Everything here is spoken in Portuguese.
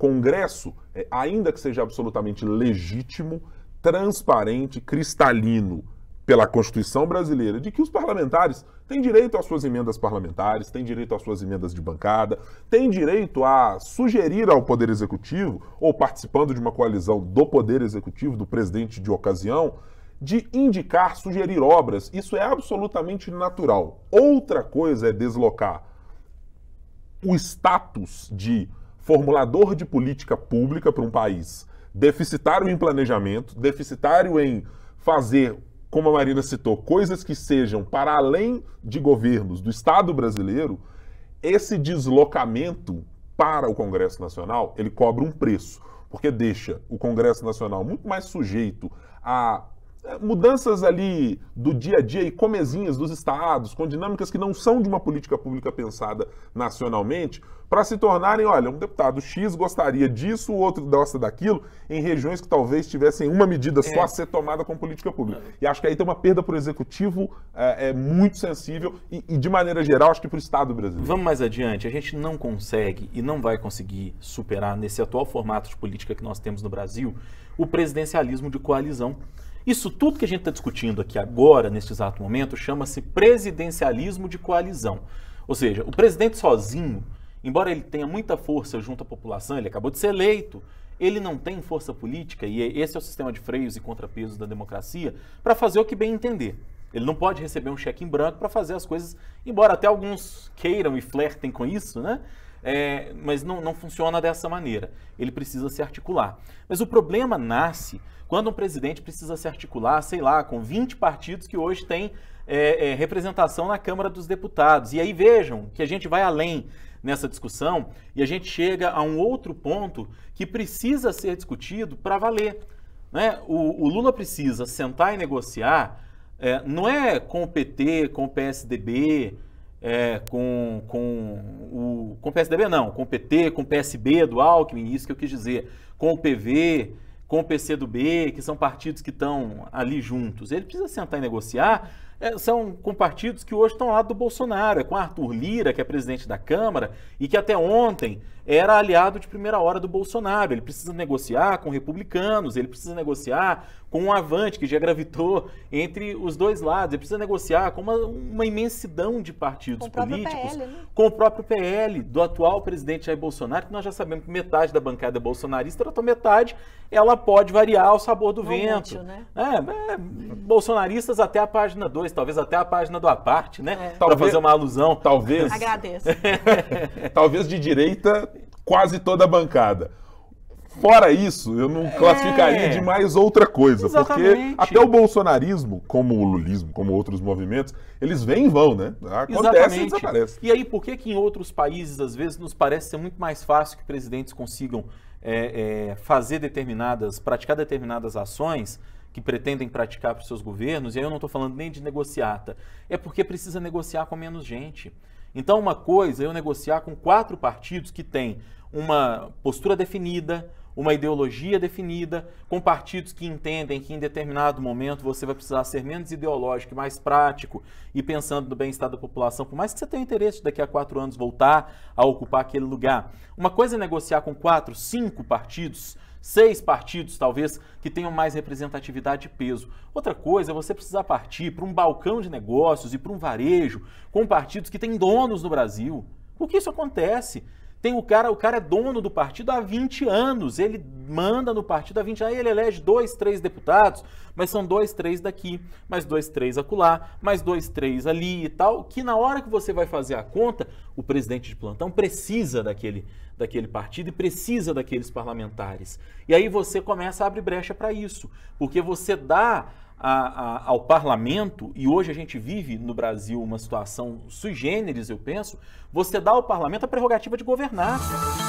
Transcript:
Congresso, é, ainda que seja absolutamente legítimo, transparente, cristalino pela Constituição brasileira, de que os parlamentares têm direito às suas emendas parlamentares, têm direito às suas emendas de bancada, têm direito a sugerir ao Poder Executivo, ou participando de uma coalizão do Poder Executivo, do presidente de ocasião, de indicar, sugerir obras. Isso é absolutamente natural. Outra coisa é deslocar o status de formulador de política pública para um país deficitário em planejamento, deficitário em fazer, como a Marina citou, coisas que sejam para além de governos do Estado brasileiro, esse deslocamento para o Congresso Nacional, ele cobra um preço, porque deixa o Congresso Nacional muito mais sujeito a é, mudanças ali do dia a dia e comezinhas dos estados, com dinâmicas que não são de uma política pública pensada nacionalmente, para se tornarem, olha, um deputado X gostaria disso, o outro gosta daquilo, em regiões que talvez tivessem uma medida só é. a ser tomada com política pública. E acho que aí tem uma perda para o executivo é, é, muito sensível e, e, de maneira geral, acho que para o Estado brasileiro. Vamos mais adiante. A gente não consegue e não vai conseguir superar, nesse atual formato de política que nós temos no Brasil, o presidencialismo de coalizão isso tudo que a gente está discutindo aqui agora, neste exato momento, chama-se presidencialismo de coalizão. Ou seja, o presidente sozinho, embora ele tenha muita força junto à população, ele acabou de ser eleito, ele não tem força política, e é, esse é o sistema de freios e contrapesos da democracia, para fazer o que bem entender. Ele não pode receber um cheque em branco para fazer as coisas, embora até alguns queiram e flertem com isso, né? é, mas não, não funciona dessa maneira. Ele precisa se articular. Mas o problema nasce quando um presidente precisa se articular, sei lá, com 20 partidos que hoje têm é, é, representação na Câmara dos Deputados. E aí vejam que a gente vai além nessa discussão e a gente chega a um outro ponto que precisa ser discutido para valer. Né? O, o, Lula precisa sentar e negociar, é, não é com o PT, com o PSDB, é, com, com, o, com o PSDB, não, com o PT, com o PSB do Alckmin, isso que eu quis dizer, com o PV, com o PC do B que são partidos que estão ali juntos. Ele precisa sentar e negociar é, são com partidos que hoje estão ao lado do Bolsonaro, é com Arthur Lira, que é presidente da Câmara, e que até ontem era aliado de primeira hora do Bolsonaro. Ele precisa negociar com republicanos, ele precisa negociar com um avante que já gravitou entre os dois lados, ele precisa negociar com uma, uma imensidão de partidos com políticos, PL, né? com o próprio PL, do atual presidente Jair Bolsonaro, que nós já sabemos que metade da bancada é bolsonarista, a outra metade ela pode variar ao sabor do Não vento. Útil, né? é, é, bolsonaristas até a página 2 talvez até a página do Aparte, né? É. Para fazer uma alusão. Talvez. Agradeço. talvez de direita, quase toda a bancada. Fora isso, eu não classificaria é. de mais outra coisa, Exatamente. porque até o bolsonarismo, como o lulismo, como outros movimentos, eles vêm e vão, né? Acontece Exatamente. e desaparece. E aí, por que que em outros países, às vezes, nos parece ser muito mais fácil que presidentes consigam é, é, fazer determinadas, praticar determinadas ações que pretendem praticar para os seus governos, e aí eu não estou falando nem de negociata, é porque precisa negociar com menos gente. Então, uma coisa é eu negociar com quatro partidos que têm uma postura definida, uma ideologia definida, com partidos que entendem que em determinado momento você vai precisar ser menos ideológico e mais prático e pensando no bem-estar da população, por mais que você tenha interesse daqui a quatro anos voltar a ocupar aquele lugar. Uma coisa é negociar com quatro, cinco partidos seis partidos, talvez, que tenham mais representatividade e peso. Outra coisa é você precisar partir para um balcão de negócios e para um varejo com partidos que têm donos no Brasil. Por que isso acontece. Tem o cara, o cara é dono do partido há 20 anos, ele manda no partido há 20 anos, aí ele elege dois, três deputados, mas são dois, três daqui, mais dois, três acolá, mais dois, três ali e tal, que na hora que você vai fazer a conta, o presidente de plantão precisa daquele, daquele partido e precisa daqueles parlamentares. E aí você começa a abrir brecha para isso, porque você dá a, a, ao parlamento, e hoje a gente vive no Brasil uma situação sui generis, eu penso, você dá ao parlamento a prerrogativa de governar.